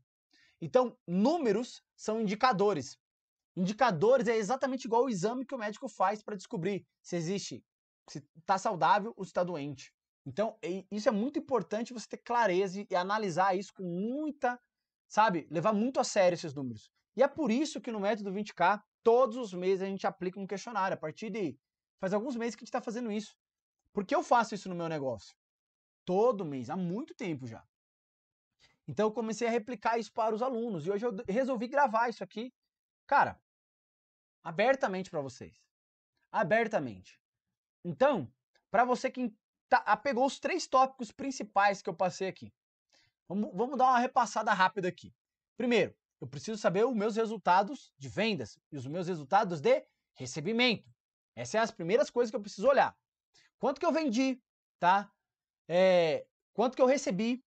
S1: Então, números são indicadores. Indicadores é exatamente igual o exame que o médico faz para descobrir se existe, se está saudável ou se está doente. Então, isso é muito importante você ter clareza e analisar isso com muita, sabe, levar muito a sério esses números. E é por isso que no método 20K, todos os meses a gente aplica um questionário. A partir de faz alguns meses que a gente está fazendo isso. Por que eu faço isso no meu negócio? Todo mês, há muito tempo já. Então eu comecei a replicar isso para os alunos e hoje eu resolvi gravar isso aqui, cara, abertamente para vocês. Abertamente. Então, para você que tá, ah, pegou os três tópicos principais que eu passei aqui. Vamos, vamos dar uma repassada rápida aqui. Primeiro, eu preciso saber os meus resultados de vendas e os meus resultados de recebimento. Essas são é as primeiras coisas que eu preciso olhar. Quanto que eu vendi, tá? É, quanto que eu recebi?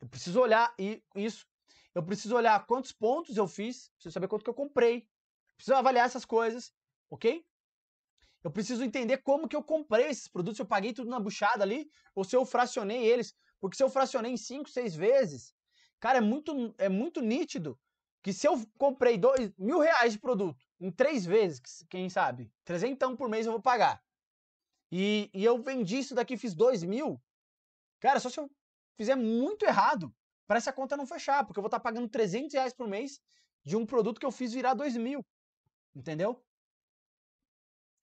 S1: Eu preciso olhar isso. Eu preciso olhar quantos pontos eu fiz, preciso saber quanto que eu comprei. Preciso avaliar essas coisas, ok? Eu preciso entender como que eu comprei esses produtos, se eu paguei tudo na buchada ali, ou se eu fracionei eles. Porque se eu fracionei em 5, 6 vezes, cara, é muito, é muito nítido que se eu comprei dois, mil reais de produto em três vezes, quem sabe, 300 por mês eu vou pagar. E, e eu vendi isso daqui, fiz dois mil. Cara, só se eu fizer muito errado para essa conta não fechar, porque eu vou estar tá pagando 300 reais por mês de um produto que eu fiz virar dois mil. Entendeu?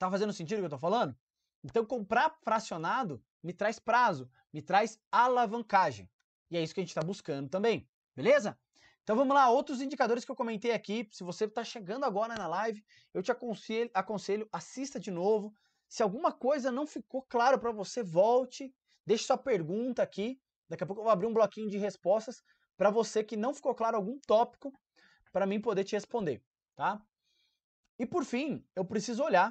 S1: Tá fazendo sentido o que eu tô falando? Então comprar fracionado me traz prazo, me traz alavancagem. E é isso que a gente está buscando também, beleza? Então vamos lá, outros indicadores que eu comentei aqui. Se você está chegando agora na live, eu te aconselho, aconselho assista de novo. Se alguma coisa não ficou claro para você, volte, deixe sua pergunta aqui. Daqui a pouco eu vou abrir um bloquinho de respostas para você que não ficou claro algum tópico, para mim poder te responder, tá? E por fim, eu preciso olhar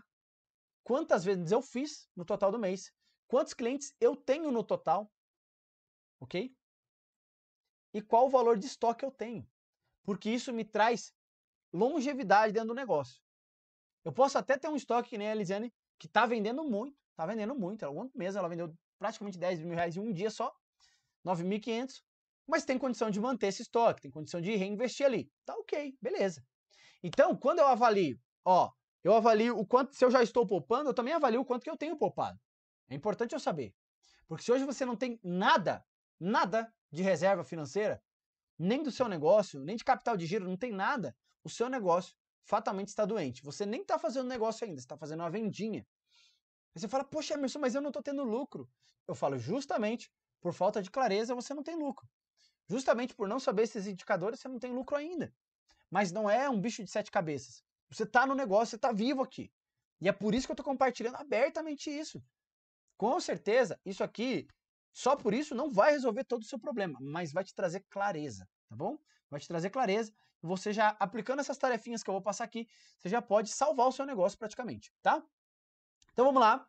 S1: quantas vendas eu fiz no total do mês, quantos clientes eu tenho no total, ok? E qual o valor de estoque eu tenho, porque isso me traz longevidade dentro do negócio. Eu posso até ter um estoque que nem a Elisiane, que está vendendo muito, está vendendo muito, algum mês ela vendeu praticamente 10 mil reais em um dia só, 9.500, mas tem condição de manter esse estoque, tem condição de reinvestir ali. Tá ok, beleza. Então, quando eu avalio, ó, eu avalio o quanto, se eu já estou poupando, eu também avalio o quanto que eu tenho poupado. É importante eu saber. Porque se hoje você não tem nada, nada de reserva financeira, nem do seu negócio, nem de capital de giro, não tem nada, o seu negócio fatalmente está doente. Você nem está fazendo negócio ainda, está fazendo uma vendinha. Aí você fala, poxa, Emerson, mas eu não estou tendo lucro. Eu falo, justamente por falta de clareza você não tem lucro. Justamente por não saber esses indicadores você não tem lucro ainda. Mas não é um bicho de sete cabeças. Você tá no negócio, você tá vivo aqui. E é por isso que eu tô compartilhando abertamente isso. Com certeza, isso aqui, só por isso, não vai resolver todo o seu problema, mas vai te trazer clareza, tá bom? Vai te trazer clareza. Você já aplicando essas tarefinhas que eu vou passar aqui, você já pode salvar o seu negócio praticamente, tá? Então vamos lá.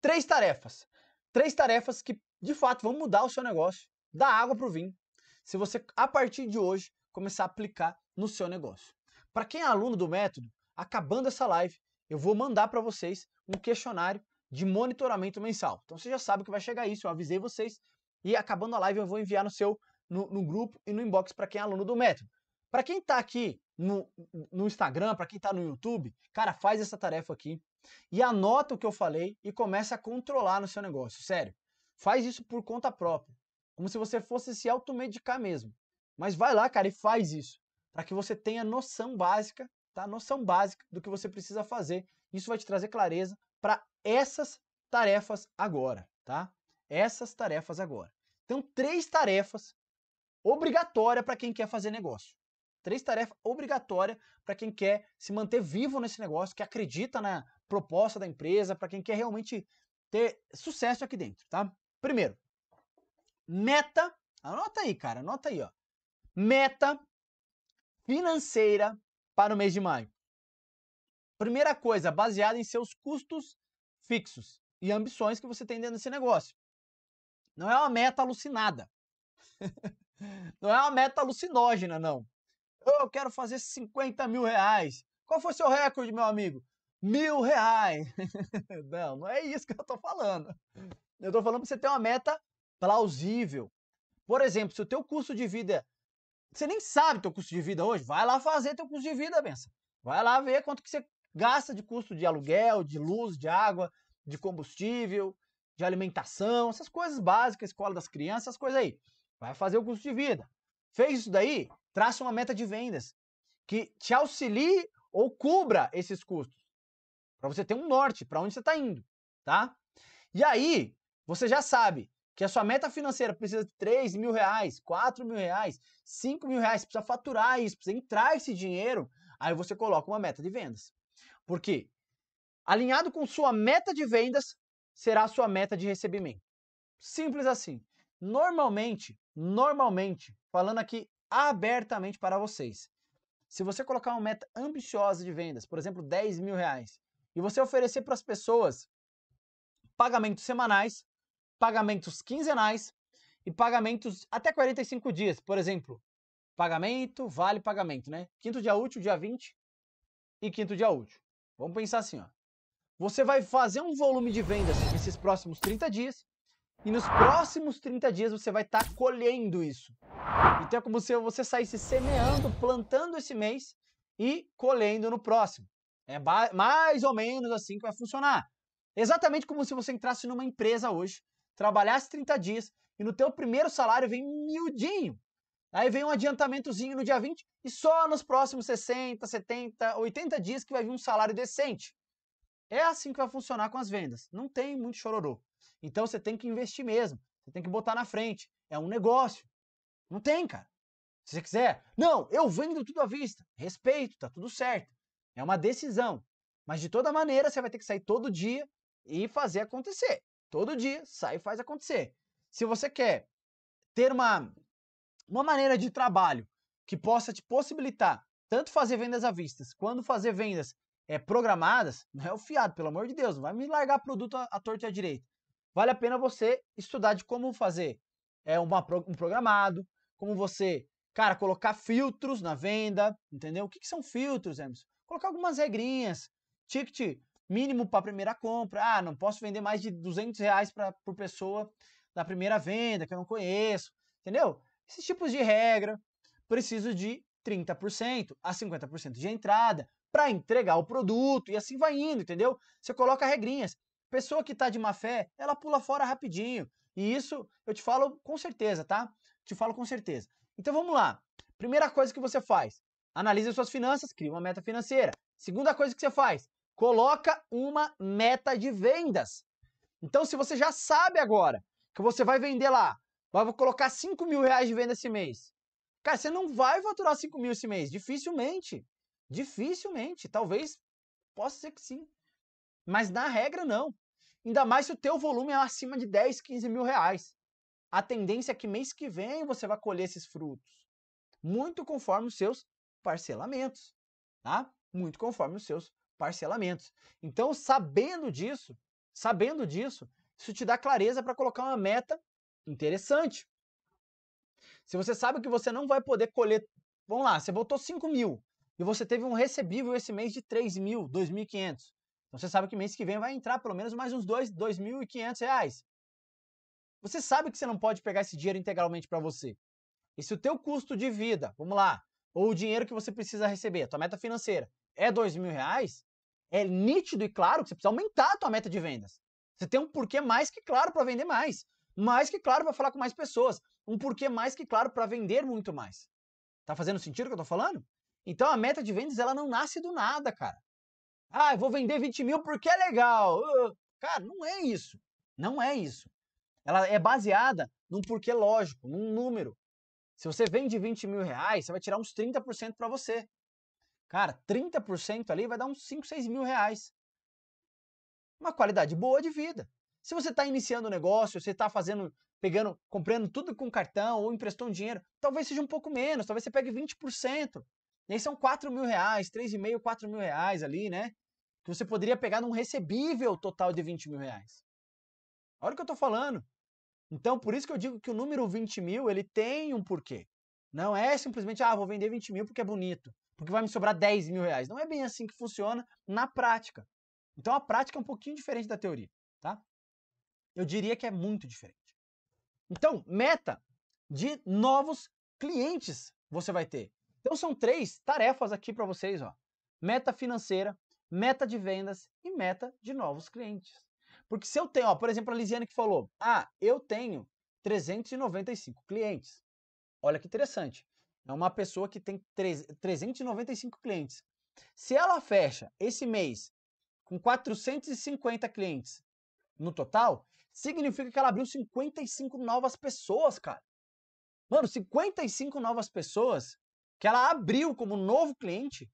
S1: Três tarefas. Três tarefas que de fato vão mudar o seu negócio da água para o vinho, se você a partir de hoje começar a aplicar no seu negócio. Para quem é aluno do método, acabando essa live, eu vou mandar para vocês um questionário de monitoramento mensal. Então você já sabe que vai chegar isso, eu avisei vocês e acabando a live eu vou enviar no seu no, no grupo e no inbox para quem é aluno do método. Para quem está aqui no, no Instagram, para quem está no YouTube, cara, faz essa tarefa aqui e anota o que eu falei e começa a controlar no seu negócio, sério. Faz isso por conta própria, como se você fosse se automedicar mesmo. Mas vai lá, cara, e faz isso para que você tenha noção básica, tá? Noção básica do que você precisa fazer. Isso vai te trazer clareza para essas tarefas agora, tá? Essas tarefas agora. Então, três tarefas obrigatória para quem quer fazer negócio. Três tarefas obrigatórias para quem quer se manter vivo nesse negócio, que acredita na proposta da empresa, para quem quer realmente ter sucesso aqui dentro, tá? Primeiro, meta, anota aí, cara, anota aí, ó. Meta financeira para o mês de maio. Primeira coisa, baseada em seus custos fixos e ambições que você tem dentro desse negócio. Não é uma meta alucinada. não é uma meta alucinógena, não. Eu quero fazer 50 mil reais. Qual foi seu recorde, meu amigo? Mil reais. não, não é isso que eu estou falando. Eu estou falando para você ter uma meta plausível. Por exemplo, se o teu custo de vida você nem sabe teu custo de vida hoje. Vai lá fazer teu custo de vida, benção. Vai lá ver quanto que você gasta de custo de aluguel, de luz, de água, de combustível, de alimentação, essas coisas básicas, escola das crianças, essas coisas aí. Vai fazer o custo de vida. Fez isso daí? Traça uma meta de vendas que te auxilie ou cubra esses custos. Para você ter um norte, para onde você está indo, tá? E aí, você já sabe que a sua meta financeira precisa de 3 mil reais, 4 mil reais, 5 mil reais, precisa faturar isso, precisa entrar esse dinheiro, aí você coloca uma meta de vendas. Por quê? Alinhado com sua meta de vendas, será a sua meta de recebimento. Simples assim. Normalmente, normalmente, falando aqui abertamente para vocês, se você colocar uma meta ambiciosa de vendas, por exemplo, 10 mil reais, e você oferecer para as pessoas pagamentos semanais, pagamentos quinzenais e pagamentos até 45 dias. Por exemplo, pagamento, vale pagamento, né? Quinto dia útil, dia 20 e quinto dia útil. Vamos pensar assim, ó. Você vai fazer um volume de vendas nesses próximos 30 dias e nos próximos 30 dias você vai estar tá colhendo isso. Então é como se você saísse semeando, plantando esse mês e colhendo no próximo. É mais ou menos assim que vai funcionar. Exatamente como se você entrasse numa empresa hoje trabalhasse 30 dias e no teu primeiro salário vem miudinho. Aí vem um adiantamentozinho no dia 20 e só nos próximos 60, 70, 80 dias que vai vir um salário decente. É assim que vai funcionar com as vendas. Não tem muito chororô. Então você tem que investir mesmo. Você tem que botar na frente. É um negócio. Não tem, cara. Se você quiser, não, eu vendo tudo à vista. Respeito, tá tudo certo. É uma decisão. Mas de toda maneira, você vai ter que sair todo dia e fazer acontecer. Todo dia, sai e faz acontecer. Se você quer ter uma, uma maneira de trabalho que possa te possibilitar tanto fazer vendas à vista, quanto fazer vendas é, programadas, não é o fiado, pelo amor de Deus, não vai me largar produto à, torta e à direita. Vale a pena você estudar de como fazer é, uma, um programado, como você, cara, colocar filtros na venda, entendeu? O que, que são filtros, Emerson? Colocar algumas regrinhas, ticket mínimo para a primeira compra. Ah, não posso vender mais de 200 reais pra, por pessoa na primeira venda, que eu não conheço, entendeu? Esses tipos de regra, preciso de 30% a 50% de entrada para entregar o produto e assim vai indo, entendeu? Você coloca regrinhas. Pessoa que está de má fé, ela pula fora rapidinho. E isso eu te falo com certeza, tá? Te falo com certeza. Então vamos lá. Primeira coisa que você faz, analisa suas finanças, cria uma meta financeira. Segunda coisa que você faz, Coloca uma meta de vendas. Então, se você já sabe agora que você vai vender lá, mas vou colocar 5 mil reais de venda esse mês. Cara, você não vai faturar 5 mil esse mês, dificilmente. Dificilmente. Talvez possa ser que sim. Mas na regra, não. Ainda mais se o teu volume é acima de 10, 15 mil reais. A tendência é que mês que vem você vai colher esses frutos. Muito conforme os seus parcelamentos. Tá? Muito conforme os seus parcelamentos. Então, sabendo disso, sabendo disso, isso te dá clareza para colocar uma meta interessante. Se você sabe que você não vai poder colher, vamos lá, você botou 5 mil e você teve um recebível esse mês de 3 mil, 2.500. Então você sabe que mês que vem vai entrar pelo menos mais uns 2.500 reais. Você sabe que você não pode pegar esse dinheiro integralmente para você. E se o teu custo de vida, vamos lá, ou o dinheiro que você precisa receber, tua meta financeira, é dois mil reais, é nítido e claro que você precisa aumentar a tua meta de vendas. Você tem um porquê mais que claro para vender mais, mais que claro para falar com mais pessoas, um porquê mais que claro para vender muito mais. Tá fazendo sentido o que eu tô falando? Então a meta de vendas ela não nasce do nada, cara. Ah, eu vou vender 20 mil porque é legal. Uh, cara, não é isso. Não é isso. Ela é baseada num porquê lógico, num número. Se você vende 20 mil reais, você vai tirar uns 30% para você. Cara, 30% ali vai dar uns 5, 6 mil reais. Uma qualidade boa de vida. Se você está iniciando o um negócio, você está fazendo, pegando, comprando tudo com cartão ou emprestando um dinheiro, talvez seja um pouco menos, talvez você pegue 20%. E aí são 4 mil reais, 3,5, 4 mil reais ali, né? Que você poderia pegar num recebível total de 20 mil reais. Olha o que eu estou falando. Então, por isso que eu digo que o número 20 mil, ele tem um porquê. Não é simplesmente, ah, vou vender 20 mil porque é bonito porque vai me sobrar 10 mil reais. Não é bem assim que funciona na prática. Então a prática é um pouquinho diferente da teoria, tá? Eu diria que é muito diferente. Então, meta de novos clientes você vai ter. Então são três tarefas aqui para vocês, ó. Meta financeira, meta de vendas e meta de novos clientes. Porque se eu tenho, ó, por exemplo, a Lisiane que falou: "Ah, eu tenho 395 clientes". Olha que interessante. É uma pessoa que tem 395 clientes. Se ela fecha esse mês com 450 clientes no total, significa que ela abriu 55 novas pessoas, cara. Mano, 55 novas pessoas que ela abriu como novo cliente.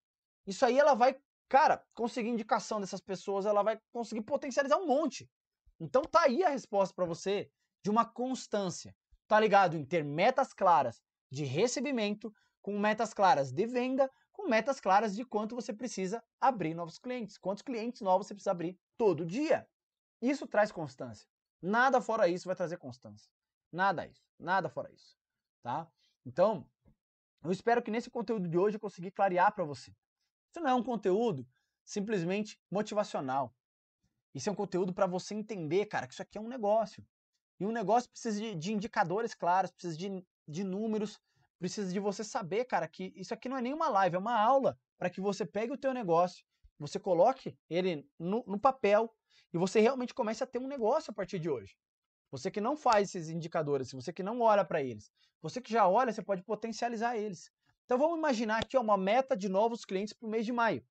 S1: Isso aí ela vai, cara, conseguir indicação dessas pessoas, ela vai conseguir potencializar um monte. Então tá aí a resposta para você de uma constância. Tá ligado em ter metas claras, de recebimento, com metas claras de venda, com metas claras de quanto você precisa abrir novos clientes, quantos clientes novos você precisa abrir todo dia. Isso traz constância. Nada fora isso vai trazer constância. Nada isso, nada fora isso, tá? Então, eu espero que nesse conteúdo de hoje eu consegui clarear para você. Isso não é um conteúdo simplesmente motivacional. Isso é um conteúdo para você entender, cara, que isso aqui é um negócio. E um negócio precisa de, de, indicadores claros, precisa de de números, precisa de você saber, cara, que isso aqui não é nenhuma live, é uma aula para que você pegue o teu negócio, você coloque ele no, no papel e você realmente comece a ter um negócio a partir de hoje. Você que não faz esses indicadores, você que não olha para eles, você que já olha, você pode potencializar eles. Então vamos imaginar aqui uma meta de novos clientes para o mês de maio,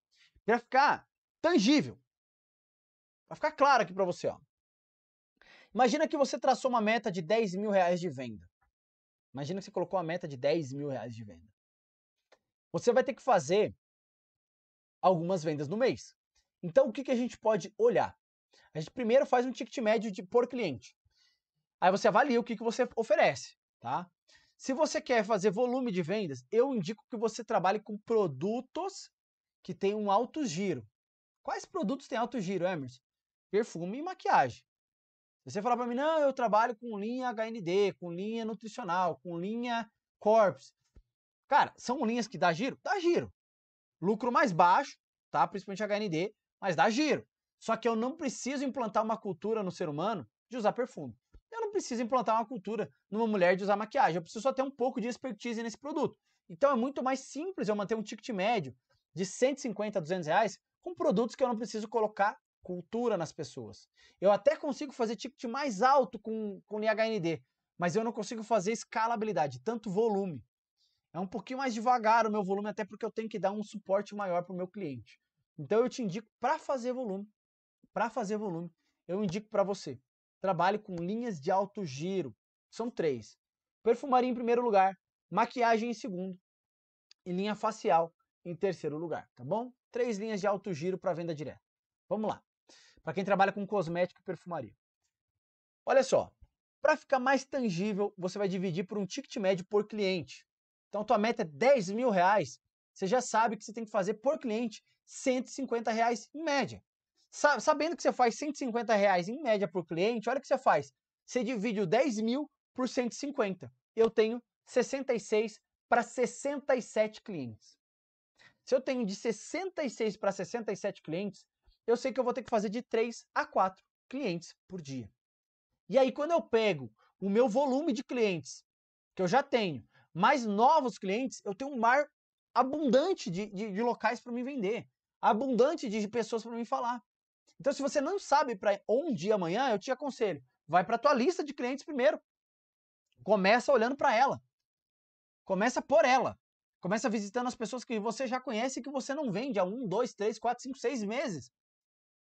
S1: para ficar tangível, para ficar claro aqui para você. Ó. Imagina que você traçou uma meta de 10 mil reais de venda. Imagina que você colocou uma meta de 10 mil reais de venda. Você vai ter que fazer algumas vendas no mês. Então, o que, que a gente pode olhar? A gente primeiro faz um ticket médio de, por cliente. Aí você avalia o que, que você oferece, tá? Se você quer fazer volume de vendas, eu indico que você trabalhe com produtos que têm um alto giro. Quais produtos têm alto giro, Emerson? Perfume e maquiagem. Se você falar para mim, não, eu trabalho com linha HND, com linha nutricional, com linha corpus. Cara, são linhas que dá giro? Dá giro. Lucro mais baixo, tá? Principalmente HND, mas dá giro. Só que eu não preciso implantar uma cultura no ser humano de usar perfume. Eu não preciso implantar uma cultura numa mulher de usar maquiagem. Eu preciso só ter um pouco de expertise nesse produto. Então é muito mais simples eu manter um ticket médio de 150 a 200 reais com produtos que eu não preciso colocar cultura nas pessoas. Eu até consigo fazer ticket mais alto com, com IHND, mas eu não consigo fazer escalabilidade, tanto volume. É um pouquinho mais devagar o meu volume, até porque eu tenho que dar um suporte maior para o meu cliente. Então eu te indico para fazer volume, para fazer volume, eu indico para você. Trabalhe com linhas de alto giro. São três: perfumaria em primeiro lugar, maquiagem em segundo e linha facial em terceiro lugar, tá bom? Três linhas de alto giro para venda direta. Vamos lá para quem trabalha com cosmético e perfumaria. Olha só, para ficar mais tangível, você vai dividir por um ticket médio por cliente. Então, tua meta é 10 mil reais, você já sabe que você tem que fazer por cliente 150 reais em média. Sabendo que você faz 150 reais em média por cliente, olha o que você faz. Você divide o 10 mil por 150. Eu tenho 66 para 67 clientes. Se eu tenho de 66 para 67 clientes, eu sei que eu vou ter que fazer de 3 a 4 clientes por dia. E aí, quando eu pego o meu volume de clientes, que eu já tenho, mais novos clientes, eu tenho um mar abundante de, de, de locais para me vender, abundante de pessoas para me falar. Então, se você não sabe para onde ir amanhã, eu te aconselho, vai para a tua lista de clientes primeiro. Começa olhando para ela. Começa por ela. Começa visitando as pessoas que você já conhece e que você não vende há um, dois, três, quatro, cinco, seis meses.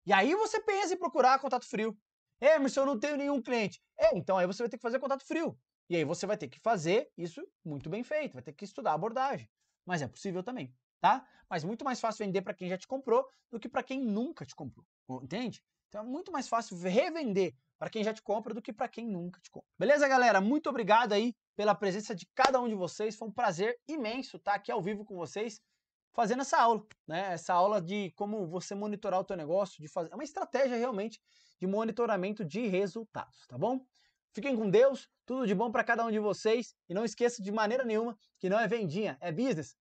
S1: E aí você pensa em procurar contato frio. Emerson, eu não tenho nenhum cliente. É, então aí você vai ter que fazer contato frio. E aí você vai ter que fazer isso muito bem feito, vai ter que estudar a abordagem. Mas é possível também, tá? Mas muito mais fácil vender para quem já te comprou do que para quem nunca te comprou, entende? Então é muito mais fácil revender para quem já te compra do que para quem nunca te compra. Beleza, galera? Muito obrigado aí pela presença de cada um de vocês. Foi um prazer imenso estar aqui ao vivo com vocês fazendo essa aula, né? Essa aula de como você monitorar o teu negócio, de fazer é uma estratégia realmente de monitoramento de resultados, tá bom? Fiquem com Deus, tudo de bom para cada um de vocês e não esqueça de maneira nenhuma que não é vendinha, é business.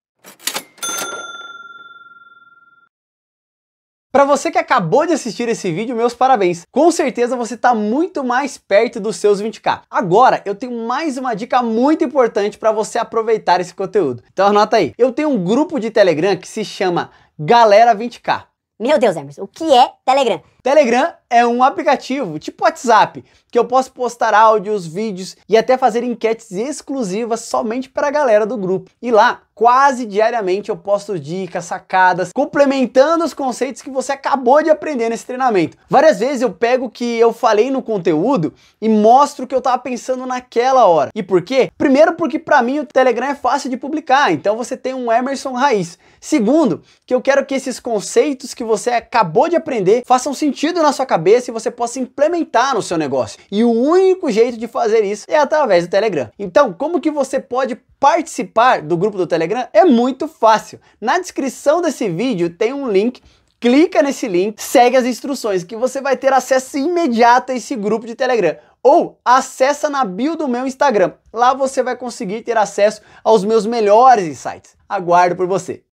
S1: Para você que acabou de assistir esse vídeo, meus parabéns. Com certeza você está muito mais perto dos seus 20k. Agora, eu tenho mais uma dica muito importante para você aproveitar esse conteúdo. Então anota aí. Eu tenho um grupo de Telegram que se chama Galera 20k. Meu Deus, Emerson, o que é Telegram? Telegram é um aplicativo tipo WhatsApp que eu posso postar áudios, vídeos e até fazer enquetes exclusivas somente para a galera do grupo. E lá, quase diariamente, eu posto dicas, sacadas, complementando os conceitos que você acabou de aprender nesse treinamento. Várias vezes eu pego o que eu falei no conteúdo e mostro o que eu estava pensando naquela hora. E por quê? Primeiro, porque para mim o Telegram é fácil de publicar, então você tem um Emerson raiz. Segundo, que eu quero que esses conceitos que você acabou de aprender façam sentido sentido na sua cabeça e você possa implementar no seu negócio. E o único jeito de fazer isso é através do Telegram. Então, como que você pode participar do grupo do Telegram? É muito fácil. Na descrição desse vídeo tem um link clica nesse link, segue as instruções que você vai ter acesso imediato a esse grupo de Telegram. Ou acessa na bio do meu Instagram. Lá você vai conseguir ter acesso aos meus melhores insights. Aguardo por você.